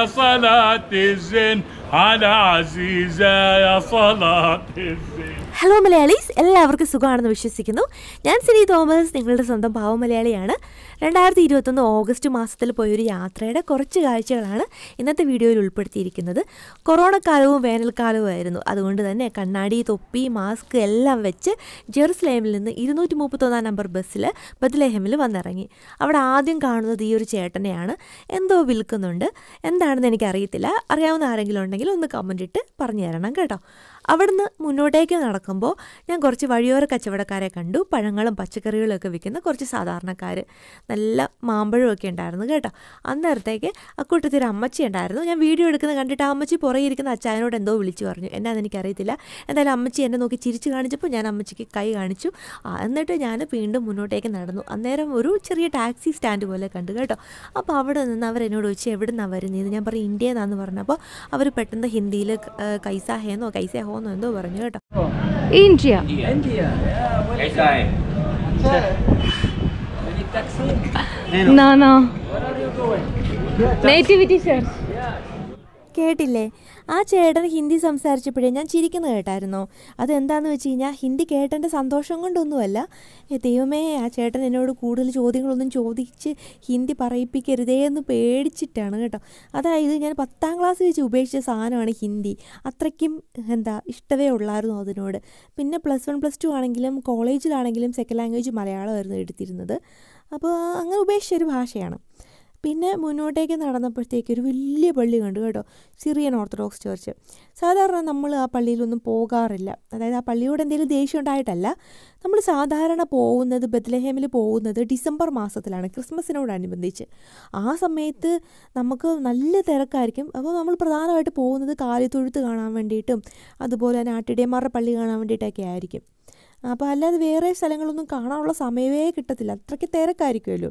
يا صلاة الزين على عزيزة يا صلاة الزين hello Malayalees എല്ലാവർക്കും സുഖമാണെന്ന് വിശ്വസിക്കുന്നു ഞാൻ സിനി തോമസ് നിങ്ങളുടെ സ്വന്തം ഭാവ മലയാളിയാണ് രണ്ടായിരത്തി ഇരുപത്തൊന്ന് ഓഗസ്റ്റ് മാസത്തിൽ പോയൊരു യാത്രയുടെ കുറച്ച് കാഴ്ചകളാണ് ഇന്നത്തെ വീഡിയോയിൽ ഉൾപ്പെടുത്തിയിരിക്കുന്നത് കൊറോണ കാലവും വേനൽക്കാലവും ആയിരുന്നു അതുകൊണ്ട് തന്നെ കണ്ണാടി തൊപ്പി മാസ്ക് എല്ലാം വെച്ച് ജെറുസലേമിൽ നിന്ന് ഇരുന്നൂറ്റി മുപ്പത്തൊന്നാം നമ്പർ ബസ്സിൽ ബദ്ലേഹമിൽ വന്നിറങ്ങി അവിടെ ആദ്യം കാണുന്നത് ഈ ഒരു ചേട്ടനെയാണ് എന്തോ വിൽക്കുന്നുണ്ട് എന്താണെന്ന് എനിക്കറിയത്തില്ല അറിയാവുന്ന ആരെങ്കിലും ഉണ്ടെങ്കിൽ ഒന്ന് കമൻ്റ് ഇട്ട് പറഞ്ഞു തരണം കേട്ടോ അവിടുന്ന് മുന്നോട്ടേക്ക് നടക്കുമ്പോൾ ഞാൻ കുറച്ച് വഴിയോര കച്ചവടക്കാരെ കണ്ടു പഴങ്ങളും പച്ചക്കറികളും ഒക്കെ വിൽക്കുന്ന കുറച്ച് സാധാരണക്കാർ നല്ല മാമ്പഴമൊക്കെ ഉണ്ടായിരുന്നു കേട്ടോ അന്നേരത്തേക്ക് അക്കൂട്ടത്തിൽ അമ്മച്ചി ഉണ്ടായിരുന്നു ഞാൻ വീഡിയോ എടുക്കുന്നത് കണ്ടിട്ട് ആ അമ്മച്ചി പുറകെ ഇരിക്കുന്ന അച്ചായനോട് എന്തോ വിളിച്ചു പറഞ്ഞു എന്നാന്ന് എനിക്കറിയത്തില്ല എന്തായാലും അമ്മച്ചി എന്നെ നോക്കി ചിരിച്ച് കാണിച്ചപ്പോൾ ഞാൻ അമ്മച്ചിക്ക് കൈ കാണിച്ചു എന്നിട്ട് ഞാൻ വീണ്ടും മുന്നോട്ടേക്ക് നടന്നു അന്നേരം ഒരു ചെറിയ ടാക്സി സ്റ്റാൻഡ് പോലെ കണ്ടു കേട്ടോ അപ്പോൾ അവിടെ നിന്ന് എന്നോട് ചോദിച്ചു എവിടെ നിന്നാണ് വരുന്നത് ഞാൻ പറഞ്ഞു ഇന്ത്യ എന്നാന്ന് പറഞ്ഞപ്പോൾ അവർ പെട്ടെന്ന് ഹിന്ദിയിൽ കൈസാ ഹേന്നോ സഹോന്ന് എന്തോ പറഞ്ഞു കേട്ടോ ഇന്ത്യ നാ നാ നേറ്റിവിറ്റി സെർച്ച് കേട്ടില്ലേ ആ ചേട്ടൻ ഹിന്ദി സംസാരിച്ചപ്പോഴേ ഞാൻ ചിരിക്കുന്നു കേട്ടായിരുന്നോ അതെന്താന്ന് വെച്ച് കഴിഞ്ഞാൽ ഹിന്ദി കേട്ടൻ്റെ സന്തോഷം കൊണ്ടൊന്നുമല്ല ദൈവമേ ആ ചേട്ടൻ എന്നോട് കൂടുതൽ ചോദ്യങ്ങളൊന്നും ചോദിച്ച് ഹിന്ദി പറയിപ്പിക്കരുതേ എന്ന് പേടിച്ചിട്ടാണ് കേട്ടോ അതായത് ഞാൻ പത്താം ക്ലാസ് വെച്ച് ഉപേക്ഷിച്ച സാധനമാണ് ഹിന്ദി അത്രയ്ക്കും എന്താ ഇഷ്ടമേ ഉള്ളായിരുന്നു അതിനോട് പിന്നെ പ്ലസ് വൺ പ്ലസ് ടു ആണെങ്കിലും കോളേജിലാണെങ്കിലും സെക്കൻഡ് ലാംഗ്വേജ് മലയാളമായിരുന്നു എടുത്തിരുന്നത് അപ്പോൾ അങ്ങനെ ഉപേക്ഷിച്ച ഒരു ഭാഷയാണ് പിന്നെ മുന്നോട്ടേക്ക് നടന്നപ്പോഴത്തേക്ക് ഒരു വലിയ പള്ളി കണ്ടു കേട്ടോ സിറിയൻ ഓർത്തഡോക്സ് ചർച്ച് സാധാരണ നമ്മൾ ആ പള്ളിയിലൊന്നും പോകാറില്ല അതായത് ആ പള്ളിയോട് എന്തെങ്കിലും ദേഷ്യം ഉണ്ടായിട്ടല്ല നമ്മൾ സാധാരണ പോകുന്നത് ബത്ലഹേമിൽ പോകുന്നത് ഡിസംബർ മാസത്തിലാണ് ക്രിസ്മസിനോടനുബന്ധിച്ച് ആ സമയത്ത് നമുക്ക് നല്ല തിരക്കായിരിക്കും അപ്പോൾ നമ്മൾ പ്രധാനമായിട്ട് പോകുന്നത് കാലിത്തൊഴുത്ത് കാണാൻ വേണ്ടിയിട്ടും അതുപോലെ തന്നെ ആട്ടിടിയന്മാരുടെ പള്ളി കാണാൻ വേണ്ടിയിട്ടൊക്കെ ആയിരിക്കും അപ്പോൾ അല്ലാതെ വേറെ സ്ഥലങ്ങളൊന്നും കാണാനുള്ള സമയമേ കിട്ടത്തില്ല അത്രയ്ക്ക് തിരക്കായിരിക്കുമല്ലോ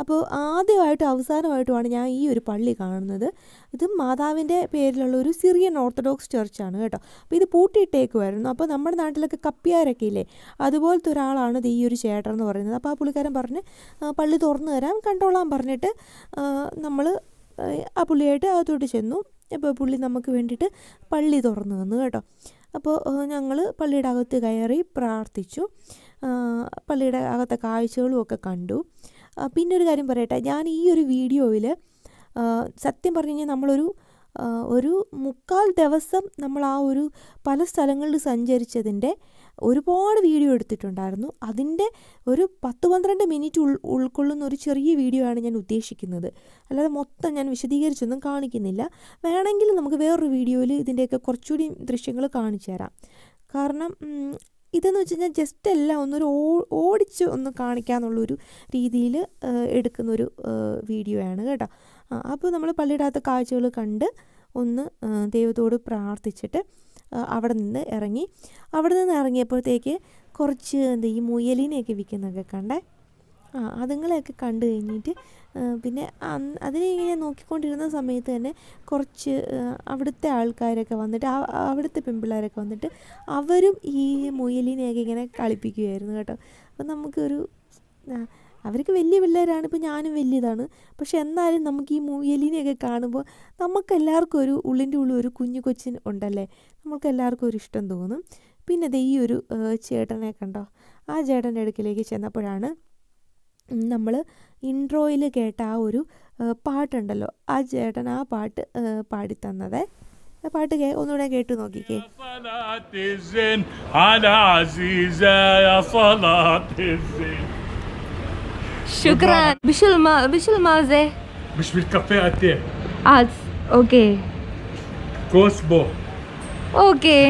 അപ്പോൾ ആദ്യമായിട്ടും അവസാനമായിട്ടുമാണ് ഞാൻ ഈ ഒരു പള്ളി കാണുന്നത് ഇത് മാതാവിൻ്റെ പേരിലുള്ള ഒരു സിറിയൻ ഓർത്തഡോക്സ് ചർച്ചാണ് കേട്ടോ അപ്പോൾ ഇത് പൂട്ടിയിട്ടേക്കുമായിരുന്നു അപ്പോൾ നമ്മുടെ നാട്ടിലൊക്കെ കപ്പിയാരൊക്കെ ഇല്ലേ അതുപോലത്തെ ഒരാളാണ് ഇത് ഈ ഒരു ചേട്ടൻ എന്ന് പറയുന്നത് അപ്പോൾ ആ പുള്ളിക്കാരൻ പറഞ്ഞ് പള്ളി തുറന്നു തരാം കണ്ടോളാൻ പറഞ്ഞിട്ട് നമ്മൾ ആ പുള്ളിയായിട്ട് അകത്തോട്ട് ചെന്നു അപ്പോൾ പുള്ളി നമുക്ക് വേണ്ടിയിട്ട് പള്ളി തുറന്നു തന്നു കേട്ടോ അപ്പോൾ ഞങ്ങൾ പള്ളിയുടെ അകത്ത് കയറി പ്രാർത്ഥിച്ചു പള്ളിയുടെ അകത്തെ കാഴ്ചകളും ഒക്കെ കണ്ടു പിന്നെ ഒരു കാര്യം പറയട്ടെ ഞാൻ ഈ ഒരു വീഡിയോയിൽ സത്യം പറഞ്ഞു കഴിഞ്ഞാൽ നമ്മളൊരു ഒരു മുക്കാൽ ദിവസം നമ്മൾ ആ ഒരു പല സ്ഥലങ്ങളിൽ സഞ്ചരിച്ചതിൻ്റെ ഒരുപാട് വീഡിയോ എടുത്തിട്ടുണ്ടായിരുന്നു അതിൻ്റെ ഒരു പത്ത് പന്ത്രണ്ട് മിനിറ്റ് ഉൾ ഉൾക്കൊള്ളുന്ന ഒരു ചെറിയ വീഡിയോ ആണ് ഞാൻ ഉദ്ദേശിക്കുന്നത് അല്ലാതെ മൊത്തം ഞാൻ വിശദീകരിച്ചൊന്നും കാണിക്കുന്നില്ല വേണമെങ്കിൽ നമുക്ക് വേറൊരു വീഡിയോയിൽ ഇതിൻ്റെയൊക്കെ കുറച്ചുകൂടി ദൃശ്യങ്ങൾ കാണിച്ചു തരാം കാരണം ഇതെന്ന് വെച്ച് കഴിഞ്ഞാൽ ജസ്റ്റ് എല്ലാം ഒന്നൊരു ഓ ഓടിച്ച് ഒന്ന് കാണിക്കാന്നുള്ളൊരു രീതിയിൽ എടുക്കുന്നൊരു വീഡിയോ ആണ് കേട്ടോ അപ്പോൾ നമ്മൾ പള്ളിയിടാത്ത കാഴ്ചകൾ കണ്ട് ഒന്ന് ദൈവത്തോട് പ്രാർത്ഥിച്ചിട്ട് അവിടെ നിന്ന് ഇറങ്ങി അവിടെ നിന്ന് ഇറങ്ങിയപ്പോഴത്തേക്ക് കുറച്ച് എന്താ ഈ മുയലിനെയൊക്കെ വിൽക്കുന്നതൊക്കെ കണ്ടേ ആ അതുങ്ങളെയൊക്കെ കണ്ടു കഴിഞ്ഞിട്ട് പിന്നെ അതിനെ ഇങ്ങനെ നോക്കിക്കൊണ്ടിരുന്ന സമയത്ത് തന്നെ കുറച്ച് അവിടുത്തെ ആൾക്കാരൊക്കെ വന്നിട്ട് അവിടുത്തെ പെൺപിള്ളേരൊക്കെ വന്നിട്ട് അവരും ഈ മുയലിനെയൊക്കെ ഇങ്ങനെ കളിപ്പിക്കുകയായിരുന്നു കേട്ടോ അപ്പം നമുക്കൊരു അവർക്ക് വലിയ പിള്ളേരാണ് ഇപ്പോൾ ഞാനും വലിയതാണ് പക്ഷെ എന്നാലും നമുക്ക് ഈ മുയലിനെയൊക്കെ കാണുമ്പോൾ നമുക്കെല്ലാവർക്കും ഒരു ഉള്ളിൻ്റെ ഉള്ളിൽ ഒരു കുഞ്ഞു കൊച്ചിൻ ഉണ്ടല്ലേ നമുക്കെല്ലാവർക്കും ഒരു ഇഷ്ടം തോന്നും പിന്നെ ദേ ഈ ഒരു ചേട്ടനെ കണ്ടോ ആ ചേട്ടൻ്റെ അടുക്കിലേക്ക് ചെന്നപ്പോഴാണ് നമ്മൾ ഇൻട്രോയിൽ കേട്ട ആ ഒരു പാട്ടുണ്ടല്ലോ ആ ചേട്ടൻ ആ പാട്ട് പാടിത്തന്നതേ പാട്ട് കേ ഒന്നുകൂടെ കേട്ട് നോക്കിക്കേ ഓക്കെ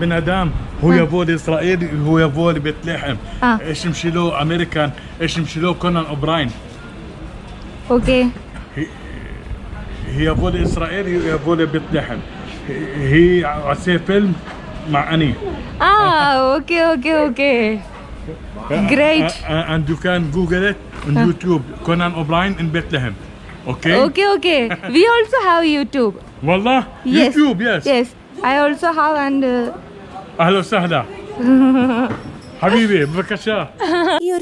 من ادم هو يبول اسرائيلي هو يبول بيت لحم آه. ايش له امريكان ايش له كونان اوبراين اوكي هي يبول اسرائيلي يبول بيت لحم هي عسي فيلم مع اني اه اوكي اوكي اوكي جريت اند يو كان جوجل ات اون يوتيوب كونان اوبراين ان بيت لحم اوكي اوكي اوكي وي اولسو هاف يوتيوب والله يوتيوب يس يس اي اولسو هاف اند اهلا وسهلا حبيبي بفكشاه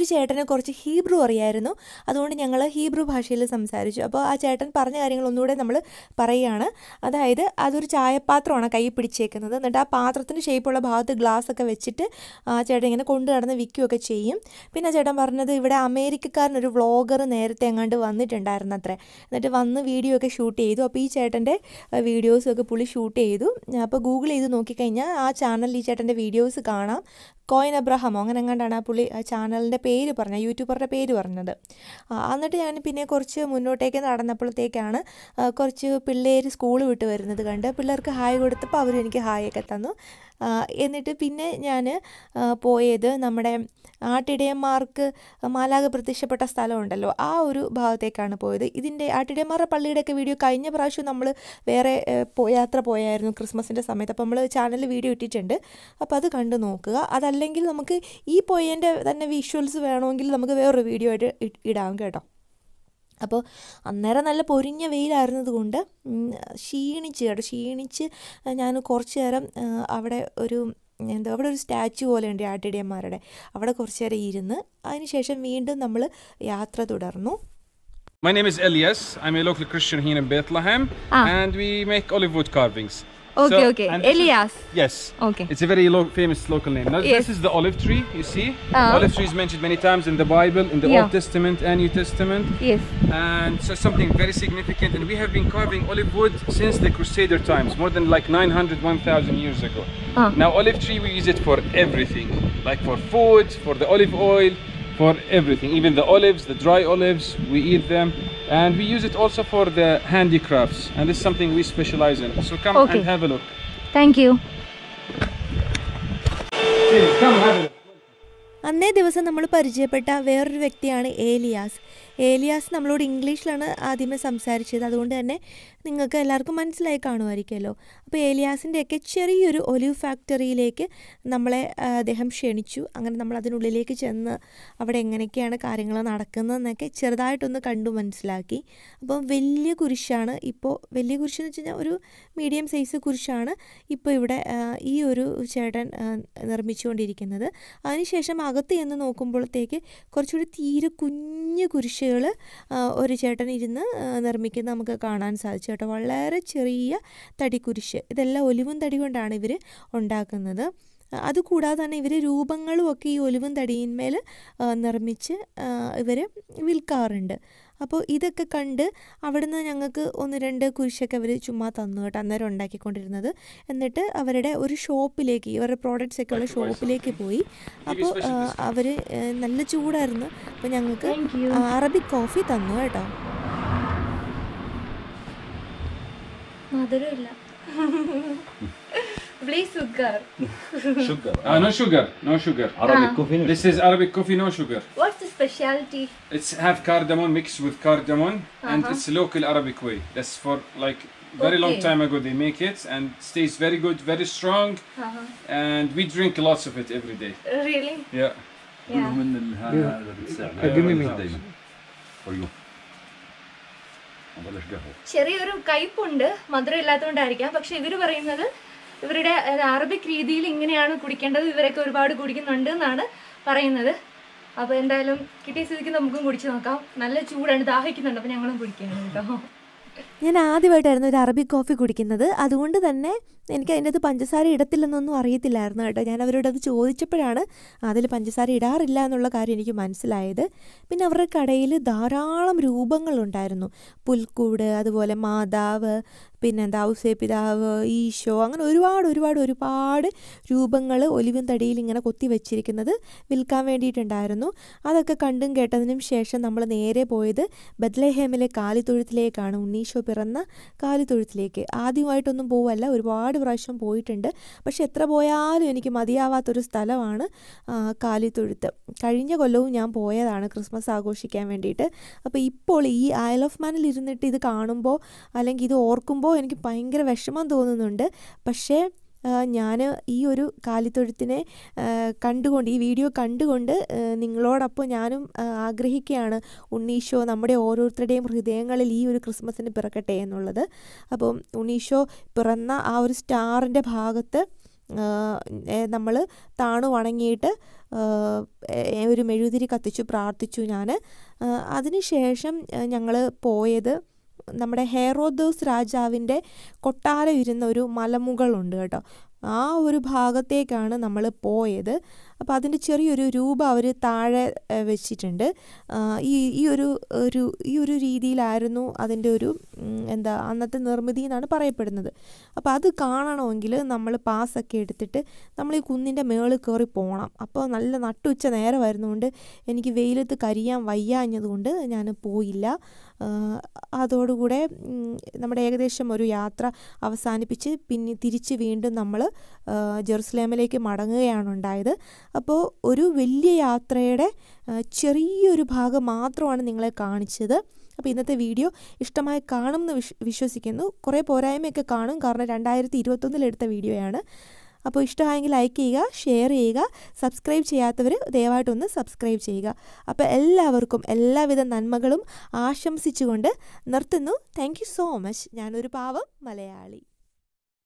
ഒരു ചേട്ടന് കുറച്ച് ഹീബ്രു അറിയായിരുന്നു അതുകൊണ്ട് ഞങ്ങൾ ഹീബ്രു ഭാഷയിൽ സംസാരിച്ചു അപ്പോൾ ആ ചേട്ടൻ പറഞ്ഞ കാര്യങ്ങൾ ഒന്നുകൂടെ നമ്മൾ പറയുകയാണ് അതായത് അതൊരു ചായപാത്രമാണ് കൈ പിടിച്ചേക്കുന്നത് എന്നിട്ട് ആ പാത്രത്തിൻ്റെ ഷേപ്പുള്ള ഭാഗത്ത് ഗ്ലാസ് ഒക്കെ വെച്ചിട്ട് ആ ചേട്ടൻ ഇങ്ങനെ കൊണ്ടു നടന്ന് വിൽക്കുകയൊക്കെ ചെയ്യും പിന്നെ ചേട്ടൻ പറഞ്ഞത് ഇവിടെ അമേരിക്കക്കാരൻ ഒരു വ്ളോഗർ നേരത്തെ എങ്ങാണ്ട് വന്നിട്ടുണ്ടായിരുന്നു അത്ര എന്നിട്ട് വന്ന് വീഡിയോ ഒക്കെ ഷൂട്ട് ചെയ്തു അപ്പോൾ ഈ ചേട്ടൻ്റെ വീഡിയോസും ഒക്കെ പുള്ളി ഷൂട്ട് ചെയ്തു അപ്പോൾ ഗൂഗിൾ ചെയ്ത് നോക്കിക്കഴിഞ്ഞാൽ ആ ചാനലിൽ ഈ ചേട്ടൻ്റെ വീഡിയോസ് കാണാം കോയിൻ അബ്രഹാമോ അങ്ങനെ എങ്ങാണ്ടാണ് ആ പുള്ളി ചാനലിൻ്റെ പേര് പറഞ്ഞ യൂട്യൂബറുടെ പേര് പറഞ്ഞത് എന്നിട്ട് ഞാൻ പിന്നെ കുറച്ച് മുന്നോട്ടേക്ക് നടന്നപ്പോഴത്തേക്കാണ് കുറച്ച് പിള്ളേർ സ്കൂൾ വിട്ട് വരുന്നത് കണ്ട് പിള്ളേർക്ക് ഹായ് കൊടുത്തപ്പോൾ അവരും എനിക്ക് ഹായൊക്കെ തന്നു എന്നിട്ട് പിന്നെ ഞാൻ പോയത് നമ്മുടെ ആട്ടിടയന്മാർക്ക് മാലാക പ്രത്യക്ഷപ്പെട്ട സ്ഥലമുണ്ടല്ലോ ആ ഒരു ഭാഗത്തേക്കാണ് പോയത് ഇതിൻ്റെ ആട്ടിടയന്മാരുടെ പള്ളിയുടെയൊക്കെ വീഡിയോ കഴിഞ്ഞ പ്രാവശ്യം നമ്മൾ വേറെ യാത്ര പോയായിരുന്നു ക്രിസ്മസിൻ്റെ സമയത്ത് അപ്പോൾ നമ്മൾ ചാനലിൽ വീഡിയോ ഇട്ടിട്ടുണ്ട് അപ്പോൾ അത് കണ്ടു നോക്കുക അതല്ലെങ്കിൽ നമുക്ക് ഈ പോയതിൻ്റെ തന്നെ വിഷ്വൽസ് വേണമെങ്കിൽ നമുക്ക് വേറൊരു വീഡിയോ ആയിട്ട് ഇടാം കേട്ടോ അപ്പോൾ അന്നേരം നല്ല പൊരിഞ്ഞ വെയിലായിരുന്നത് കൊണ്ട് ക്ഷീണിച്ച് കേട്ടോ ക്ഷീണിച്ച് ഞാൻ കുറച്ച് നേരം അവിടെ ഒരു എന്താ അവിടെ ഒരു സ്റ്റാച്ചു പോലെ ഉണ്ട് ആട്ടിടിയന്മാരുടെ അവിടെ കുറച്ച് നേരം ഇരുന്ന് അതിനുശേഷം വീണ്ടും നമ്മൾ യാത്ര തുടർന്നു My name is Elias. I'm a local Christian here in Bethlehem, ah. and we make olive wood carvings. Okay, so, okay. Elias. Is, yes. Okay. It's a very lo famous local name. Now, yes. This is the olive tree, you see? Uh-huh. olive tree is mentioned many times in the Bible, in the yeah. Old Testament and New Testament. Yes. And so something very significant. And we have been carving olive wood since the Crusader times, more than like 900, 1000 years ago. Uh. Now, olive tree, we use it for everything, like for food, for the olive oil, for everything even the olives the dry olives we eat them and we use it also for the handicrafts and this is something we specialize in so come okay. and have a look thank you come have a look അന്നേ ദിവസം നമ്മൾ പരിചയപ്പെട്ട വേറൊരു വ്യക്തിയാണ് ഏലിയാസ് ഏലിയാസ് നമ്മളോട് ഇംഗ്ലീഷിലാണ് ആദ്യമേ സംസാരിച്ചത് അതുകൊണ്ട് തന്നെ നിങ്ങൾക്ക് എല്ലാവർക്കും മനസ്സിലായി കാണുമായിരിക്കുമല്ലോ അപ്പോൾ ഏലിയാസിൻ്റെയൊക്കെ ചെറിയൊരു ഒലിവ് ഫാക്ടറിയിലേക്ക് നമ്മളെ അദ്ദേഹം ക്ഷണിച്ചു അങ്ങനെ നമ്മൾ അതിനുള്ളിലേക്ക് ചെന്ന് അവിടെ എങ്ങനെയൊക്കെയാണ് കാര്യങ്ങൾ നടക്കുന്നതെന്നൊക്കെ ചെറുതായിട്ടൊന്ന് കണ്ടു മനസ്സിലാക്കി അപ്പം വലിയ കുരിശാണ് ഇപ്പോൾ വലിയ കുരിശെന്ന് വെച്ച് കഴിഞ്ഞാൽ ഒരു മീഡിയം സൈസ് കുരിശാണ് ഇപ്പോൾ ഇവിടെ ഈ ഒരു ചേട്ടൻ നിർമ്മിച്ചുകൊണ്ടിരിക്കുന്നത് അതിനുശേഷം അകത്ത് ചെന്ന് നോക്കുമ്പോഴത്തേക്ക് കുറച്ചുകൂടി തീരെ കുഞ്ഞു കുരിശുകൾ ഒരു ചേട്ടൻ ഇരുന്ന് നിർമ്മിക്കുന്നത് നമുക്ക് കാണാൻ സാധിച്ചു കേട്ടോ വളരെ ചെറിയ തടിക്കുരിശ് ഇതെല്ലാം ഒലിവും തടി കൊണ്ടാണ് ഇവർ ഉണ്ടാക്കുന്നത് അതുകൂടാതെ തന്നെ ഇവർ രൂപങ്ങളും ഒക്കെ ഈ ഒലിവും തടിയിന്മേൽ നിർമ്മിച്ച് ഇവർ വിൽക്കാറുണ്ട് അപ്പോൾ ഇതൊക്കെ കണ്ട് അവിടുന്ന് ഞങ്ങൾക്ക് ഒന്ന് രണ്ട് കുരിശൊക്കെ അവർ ചുമ്മാ തന്നു കേട്ടോ അന്നേരം ഉണ്ടാക്കിക്കൊണ്ടിരുന്നത് എന്നിട്ട് അവരുടെ ഒരു ഷോപ്പിലേക്ക് ഇവരുടെ പ്രോഡക്റ്റ്സ് ഒക്കെ ഉള്ള ഷോപ്പിലേക്ക് പോയി അപ്പോൾ അവർ നല്ല ചൂടായിരുന്നു അപ്പോൾ ഞങ്ങൾക്ക് അറബിക് കോഫി തന്നു കേട്ടോ മധുരമില്ല Please sugar. sugar. Uh, no sugar. No sugar. Ah. Arabic coffee. no This is Arabic coffee, no sugar. What's the specialty? It's have cardamom mixed with cardamom, and Uh-huh. it's local Arabic way. That's for like very long time ago they make it, and stays very good, very strong, Uh-huh. and we drink lots of it every day. Really? Yeah. Yeah. Uh, give me me. For you. ചെറിയൊരു കയ്പുണ്ട് മധുരം ഇല്ലാത്തതുകൊണ്ടായിരിക്കാം പക്ഷെ ഇവർ പറയുന്നത് ഇവരുടെ Arabic രീതിയിൽ ഇങ്ങനെയാണ് കുടിക്കേണ്ടത് ഇവരൊക്കെ ഒരുപാട് കുടിക്കുന്നുണ്ട് എന്നാണ് പറയുന്നത് അപ്പോൾ എന്തായാലും കിട്ടിയ സ്ഥിതിക്ക് നമുക്കും കുടിച്ചു നോക്കാം നല്ല ചൂടാണ് ദാഹിക്കുന്നുണ്ട് അപ്പോൾ ഞങ്ങളും കുടിക്കുന്നുണ്ടോ കേട്ടോ ഞാൻ ആദ്യമായിട്ടായിരുന്നു ഒരു അറബിക് കോഫി കുടിക്കുന്നത് അതുകൊണ്ട് തന്നെ എനിക്ക് അതിൻ്റെ അത് പഞ്ചസാര ഇടത്തില്ലെന്നൊന്നും അറിയത്തില്ലായിരുന്നു കേട്ടോ ഞാൻ അവരോട് അത് ചോദിച്ചപ്പോഴാണ് അതിൽ പഞ്ചസാര ഇടാറില്ല എന്നുള്ള കാര്യം എനിക്ക് മനസ്സിലായത് പിന്നെ അവരുടെ കടയിൽ ധാരാളം രൂപങ്ങളുണ്ടായിരുന്നു പുൽക്കൂട് അതുപോലെ മാതാവ് പിന്നെന്താ ഔസേപിതാവ് ഈശോ അങ്ങനെ ഒരുപാട് ഒരുപാട് ഒരുപാട് രൂപങ്ങൾ ഒലിവും തടിയിൽ ഇങ്ങനെ കൊത്തി വെച്ചിരിക്കുന്നത് വിൽക്കാൻ വേണ്ടിയിട്ടുണ്ടായിരുന്നു അതൊക്കെ കണ്ടും കേട്ടതിനും ശേഷം നമ്മൾ നേരെ പോയത് ബദ്ലേഹേമിലെ കാലിത്തൊഴുത്തിലേക്കാണ് ഉണ്ണീശോ പിറന്ന കാലിത്തൊഴുത്തിലേക്ക് ആദ്യമായിട്ടൊന്നും പോവല്ല ഒരുപാട് പ്രാവശ്യം പോയിട്ടുണ്ട് പക്ഷെ എത്ര പോയാലും എനിക്ക് മതിയാവാത്തൊരു സ്ഥലമാണ് കാലിത്തൊഴുത്ത് കഴിഞ്ഞ കൊല്ലവും ഞാൻ പോയതാണ് ക്രിസ്മസ് ആഘോഷിക്കാൻ വേണ്ടിയിട്ട് അപ്പോൾ ഇപ്പോൾ ഈ അയൽ ഓഫ് മാനിൽ ഇരുന്നിട്ട് ഇത് കാണുമ്പോൾ അല്ലെങ്കിൽ ഇത് ഓർക്കുമ്പോൾ എനിക്ക് ഭയങ്കര വിഷമം തോന്നുന്നുണ്ട് പക്ഷേ ഞാൻ ഈ ഒരു കാലിത്തൊഴുത്തിനെ കണ്ടുകൊണ്ട് ഈ വീഡിയോ കണ്ടുകൊണ്ട് നിങ്ങളോടൊപ്പം ഞാനും ആഗ്രഹിക്കുകയാണ് ഉണ്ണീഷോ നമ്മുടെ ഓരോരുത്തരുടെയും ഹൃദയങ്ങളിൽ ഈ ഒരു ക്രിസ്മസിന് പിറക്കട്ടെ എന്നുള്ളത് അപ്പം ഉണ്ണീഷോ പിറന്ന ആ ഒരു സ്റ്റാറിൻ്റെ ഭാഗത്ത് നമ്മൾ താണു വണങ്ങിയിട്ട് ഒരു മെഴുകുതിരി കത്തിച്ചു പ്രാർത്ഥിച്ചു ഞാൻ അതിനുശേഷം ഞങ്ങൾ പോയത് നമ്മുടെ ഹെയറോദോസ് രാജാവിൻ്റെ കൊട്ടാരം ഇരുന്ന ഒരു മലമുകളുണ്ട് കേട്ടോ ആ ഒരു ഭാഗത്തേക്കാണ് നമ്മൾ പോയത് അപ്പോൾ അതിൻ്റെ ചെറിയൊരു രൂപം അവർ താഴെ വെച്ചിട്ടുണ്ട് ഈ ഈ ഒരു ഒരു ഈ ഒരു രീതിയിലായിരുന്നു അതിൻ്റെ ഒരു എന്താ അന്നത്തെ നിർമ്മിതി എന്നാണ് പറയപ്പെടുന്നത് അപ്പോൾ അത് കാണണമെങ്കിൽ നമ്മൾ പാസ്സൊക്കെ എടുത്തിട്ട് നമ്മൾ ഈ കുന്നിൻ്റെ മേളിൽ കയറി പോകണം അപ്പോൾ നല്ല നട്ടുച്ച വരുന്നതുകൊണ്ട് എനിക്ക് വെയിലത്ത് കരിയാൻ വയ്യാഞ്ഞതുകൊണ്ട് ഞാൻ പോയില്ല അതോടുകൂടെ നമ്മുടെ ഏകദേശം ഒരു യാത്ര അവസാനിപ്പിച്ച് പിന്നെ തിരിച്ച് വീണ്ടും നമ്മൾ ജെറുസലേമിലേക്ക് മടങ്ങുകയാണ് ഉണ്ടായത് അപ്പോൾ ഒരു വലിയ യാത്രയുടെ ചെറിയൊരു ഭാഗം മാത്രമാണ് നിങ്ങളെ കാണിച്ചത് അപ്പോൾ ഇന്നത്തെ വീഡിയോ ഇഷ്ടമായി കാണുമെന്ന് എന്ന് വിശ്വസിക്കുന്നു കുറേ പോരായ്മയൊക്കെ കാണും കാരണം രണ്ടായിരത്തി എടുത്ത വീഡിയോയാണ് അപ്പോൾ ഇഷ്ടമായെങ്കിൽ ലൈക്ക് ചെയ്യുക ഷെയർ ചെയ്യുക സബ്സ്ക്രൈബ് ചെയ്യാത്തവർ ദയവായിട്ടൊന്ന് സബ്സ്ക്രൈബ് ചെയ്യുക അപ്പോൾ എല്ലാവർക്കും എല്ലാവിധ നന്മകളും ആശംസിച്ചുകൊണ്ട് നിർത്തുന്നു താങ്ക് സോ മച്ച് ഞാനൊരു പാവം മലയാളി